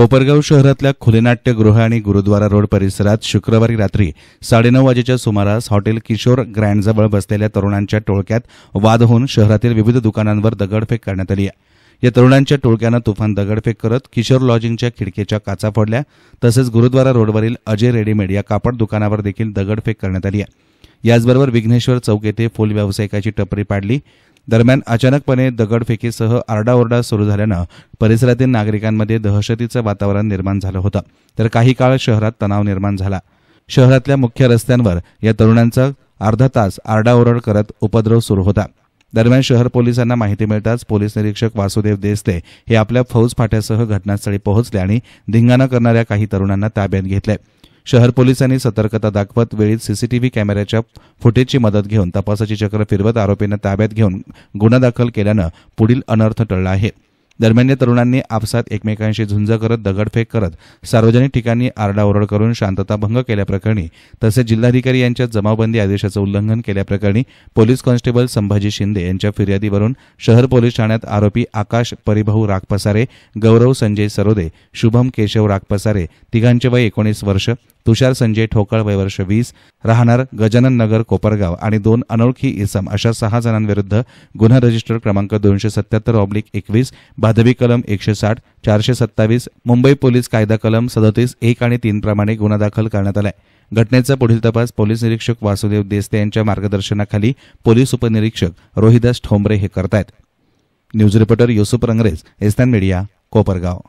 कोपरगाव शहरातल्या खुले नाट्यगृह आणि गुरुद्वारा रोड परिसरात शुक्रवारी रात्री साडेनऊ वाजेच्या सुमारास हॉटेल किशोर ग्रँडजवळ बसलेल्या तरुणांच्या टोळक्यात वाद होऊन शहरातील विविध दुकानांवर दगडफेक करण्यात आली या तरुणांच्या टोळक्यानं तुफान दगडफेक करत किशोर लॉजिंगच्या खिडकीच्या काचा फोडल्या तसंच गुरुद्वारा रोडवरील अजय रेडीमेड या कापड दुकानावर देखील दगडफेक करण्यात आली याचबरोबर विघ्नेश्वर चौक येथे फुल व्यावसायिकाची टपरी पाडली दरम्यान अचानकपणे दगडफेकीसह आरडाओरडा सुरू झाल्यानं परिसरातील नागरिकांमध्ये दहशतीचं वातावरण निर्माण झालं होतं तर काही काळ शहरात तणाव निर्माण झाला शहरातल्या मुख्य रस्त्यांवर या तरुणांचा अर्धा तास आरडाओरड करत उपद्रव सुरू होता दरम्यान शहर पोलिसांना माहिती मिळताच पोलीस निरीक्षक वासुदेव देसते हे आपल्या फौज फाट्यासह घटनास्थळी पोहोचले आणि धिंगाणा करणाऱ्या काही तरुणांना ताब्यात घेतले शहर पोलिसांनी सतर्कता दाखवत वेळीत सीसीटीव्ही कॅमेऱ्याच्या फुटेजची मदत घेऊन तपासाची चक्र फिरवत आरोपींना ताब्यात घेऊन गुन्हा दाखल केल्यानं पुढील अनर्थ टळला आहे दरम्यान या तरुणांनी आपसात एकमेकांशी झुंज करत दगडफेक करत सार्वजनिक ठिकाणी आरडाओरड करून शांतता भंग केल्याप्रकरणी तसेच जिल्हाधिकारी यांच्या जमावबंदी आदेशाचं उल्लंघन केल्याप्रकरणी पोलीस कॉन्स्टेबल संभाजी शिंदे यांच्या फिर्यादीवरून शहर पोलीस ठाण्यात आरोपी आकाश परिभाऊ रागपसारे गौरव संजय सरोदे शुभम केशव रागपसारे तिघांचे वय एकोणीस वर्ष तुषार संजय ठोकळ वर्ष वीस राहणार गजानन नगर कोपरगाव आणि दोन अनोळखी इसम अशा सहा जणांविरुद्ध गुन्हा रजिस्टर क्रमांक दोनशे सत्याहत्तर ऑब्लिक एकवीस अदबी कलम एकशे साठ चारशे सत्तावीस मुंबई पोलीस कायदा कलम सदतीस एक आणि तीन प्रमाणे गुन्हा दाखल करण्यात आला घटनेचा पुढील तपास पोलीस निरीक्षक वासुदेव देस्ते यांच्या मार्गदर्शनाखाली पोलीस उपनिरीक्षक रोहिदास ठोंबरे हे करतायत न्यूज रिपोर्टर युसुफ रंगरेज एस्तान मीडिया कोपरगाव